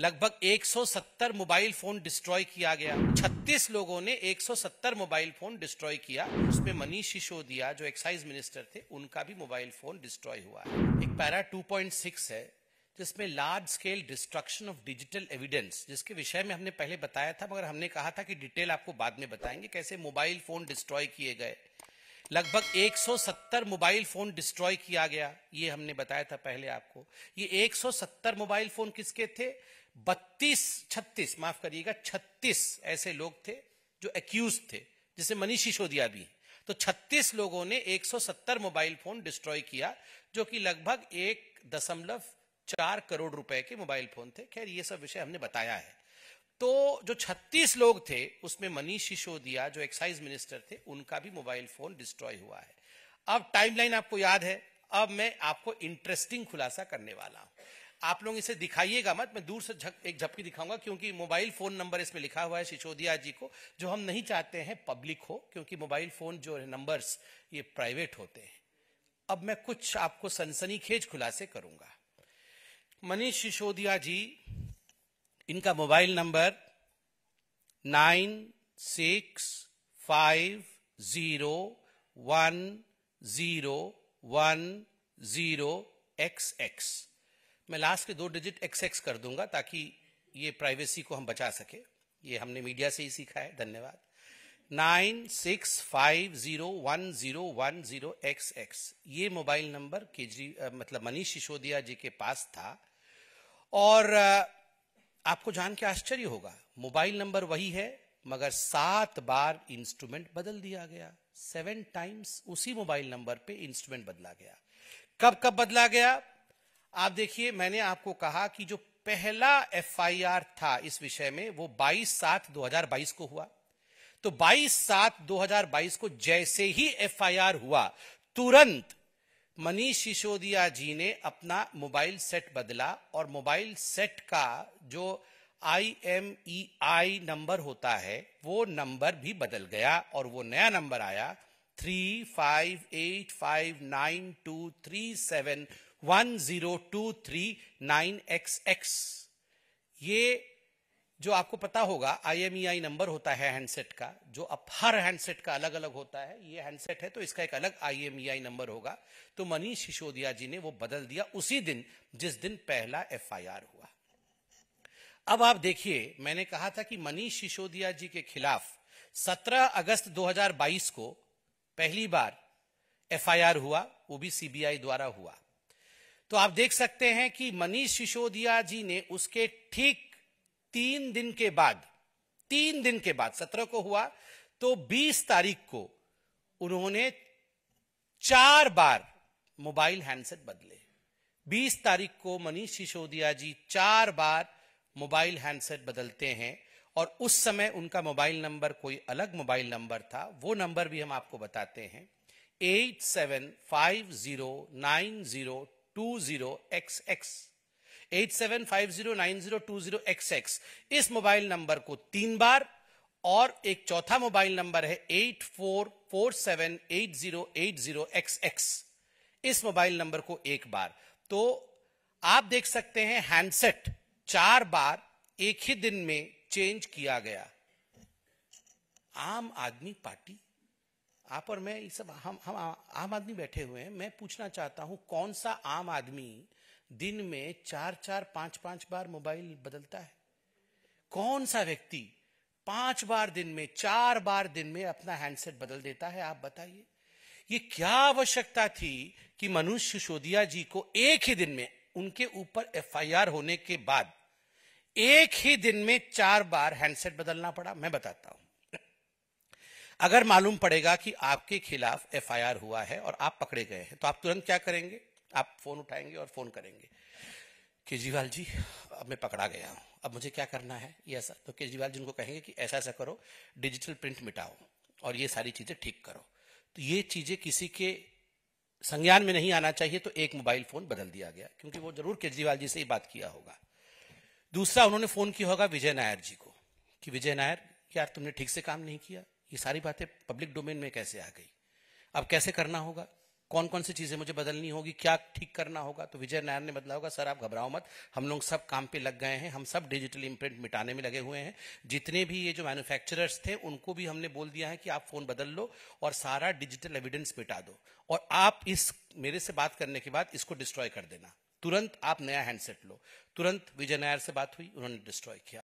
लगभग 170 mobile phone destroy किया गया 36 लोगों ने 170 मोबाइल फोन डिस्ट्रॉय किया उसमें मनीष सिसोदिया जो एक्साइज मिनिस्टर थे उनका भी मोबाइल फोन डिस्ट्रॉय हुआ है एक पैरा 2.6 है जिसमें large scale destruction of digital evidence जिसके विषय में हमने पहले बताया था मगर हमने कहा था कि डिटेल आपको बाद में बताएंगे कैसे मोबाइल फोन डिस्ट्रॉय किए गए लगभग 170 मोबाइल फोन डिस्ट्रॉय किया गया ये हमने बताया था पहले आपको ये 170 मोबाइल फोन किसके थे बत्तीस छत्तीस माफ करिएगा छत्तीस ऐसे लोग थे जो एक्यूज थे जिसे मनीष सिसोदिया भी तो 36 लोगों ने 170 मोबाइल फोन डिस्ट्रॉय किया जो कि लगभग एक दशमलव चार करोड़ रुपए के मोबाइल फोन थे खैर ये सब विषय हमने बताया है तो जो 36 लोग थे उसमें मनीष सिसोदिया जो एक्साइज मिनिस्टर थे उनका भी मोबाइल फोन डिस्ट्रॉय हुआ है अब टाइमलाइन आपको याद है अब मैं आपको इंटरेस्टिंग खुलासा करने वाला हूं आप लोग इसे दिखाइएगा मत मैं दूर से जक, एक झपकी दिखाऊंगा क्योंकि मोबाइल फोन नंबर इसमें लिखा हुआ है सिसोदिया जी को जो हम नहीं चाहते हैं पब्लिक हो क्योंकि मोबाइल फोन जो है नंबर्स ये प्राइवेट होते हैं अब मैं कुछ आपको सनसनीखेज खुलासे करूंगा मनीष सिसोदिया जी इनका mobile number nine six five zero one zero one zero X X मैं लास्ट के दो डिजिट एक्स एक्स कर दूंगा ताकि ये प्राइवेसी को हम बचा सके ये हमने मीडिया से ही सीखा है धन्यवाद nine six five zero one zero one zero X X ये मोबाइल नंबर केजरी मतलब मनीष सिसोदिया जी के पास था और आपको जान के आश्चर्य होगा मोबाइल नंबर वही है मगर सात बार इंस्ट्रूमेंट बदल दिया गया सेवन टाइम्स उसी मोबाइल नंबर पे इंस्ट्रूमेंट बदला गया कब कब बदला गया आप देखिए मैंने आपको कहा कि जो पहला एफआईआर था इस विषय में वो 22 सात 2022 को हुआ तो 22 सात 2022 को जैसे ही एफआईआर हुआ तुरंत मनीष सिसोदिया जी ने अपना मोबाइल सेट बदला और मोबाइल सेट का जो I M E I number होता है वो नंबर भी बदल गया और वो नया नंबर आया three five eight five nine two three seven 10239XX ये जो आपको पता होगा आईएमईआई नंबर e होता है हैंडसेट का जो अब हर हैंडसेट का अलग अलग होता है ये हैंडसेट है तो इसका एक अलग आईएमईआई नंबर e होगा तो मनीष सिसोदिया जी ने वो बदल दिया उसी दिन जिस दिन पहला एफआईआर हुआ अब आप देखिए मैंने कहा था कि मनीष सिसोदिया जी के खिलाफ 17 अगस्त 2022 को पहली बार एफआईआर हुआ वो भी सीबीआई द्वारा हुआ तो आप देख सकते हैं कि मनीष सिसोदिया जी ने उसके ठीक तीन दिन के बाद तीन दिन के बाद सत्रह को हुआ तो बीस तारीख को उन्होंने चार बार मोबाइल हैंडसेट बदले बीस तारीख को मनीष सिसोदिया जी चार बार मोबाइल हैंडसेट बदलते हैं और उस समय उनका मोबाइल नंबर कोई अलग मोबाइल नंबर था वो नंबर भी हम आपको बताते हैं eight seven five zero nine zero two X eight seven five zero two zero इस मोबाइल नंबर को तीन बार और एक चौथा मोबाइल नंबर है eight four four seven eight zero eight zero X X इस मोबाइल नंबर को एक बार तो आप देख सकते हैं हैंडसेट चार बार एक ही दिन में चेंज किया गया आम आदमी पार्टी आप और मैं सब हम हम आम आदमी बैठे हुए हैं मैं पूछना चाहता हूं कौन सा आम आदमी दिन में चार चार पांच पांच बार मोबाइल बदलता है कौन सा व्यक्ति पांच बार दिन में चार बार दिन में अपना हैंडसेट बदल देता है आप बताइए ये क्या आवश्यकता थी कि मनुष्य सिसोदिया जी को एक ही दिन में उनके ऊपर एफआईआर होने के बाद एक ही दिन में चार बार हैंडसेट बदलना पड़ा मैं बताता हूं अगर मालूम पड़ेगा कि आपके खिलाफ एफआईआर हुआ है और आप पकड़े गए हैं तो आप तुरंत क्या करेंगे आप फोन उठाएंगे और फोन करेंगे केजरीवाल जी अब मैं पकड़ा गया हूं अब मुझे क्या करना है ये ऐसा तो केजरीवाल जी उनको कहेंगे कि ऐसा ऐसा करो डिजिटल प्रिंट मिटाओ और ये सारी चीजें ठीक करो तो ये चीजें किसी के संज्ञान में नहीं आना चाहिए तो एक मोबाइल फोन बदल दिया गया क्योंकि वो जरूर केजरीवाल जी से ही बात किया होगा दूसरा उन्होंने फोन किया होगा विजय नायर जी को कि विजय नायर यार तुमने ठीक से काम नहीं किया ये सारी बातें पब्लिक डोमेन में कैसे आ गई अब कैसे करना होगा कौन कौन सी चीजें मुझे बदलनी होगी क्या ठीक करना होगा तो विजय नायर ने बदला होगा सर आप घबराओ मत हम लोग सब काम पे लग गए हैं हम सब डिजिटल इम्प्रिंट मिटाने में लगे हुए हैं जितने भी ये जो मैन्युफैक्चरर्स थे उनको भी हमने बोल दिया है कि आप फोन बदल लो और सारा डिजिटल एविडेंस मिटा दो और आप इस मेरे से बात करने के बाद इसको डिस्ट्रॉय कर देना तुरंत आप नया हैंडसेट लो तुरंत विजय नायर से बात हुई उन्होंने डिस्ट्रॉय किया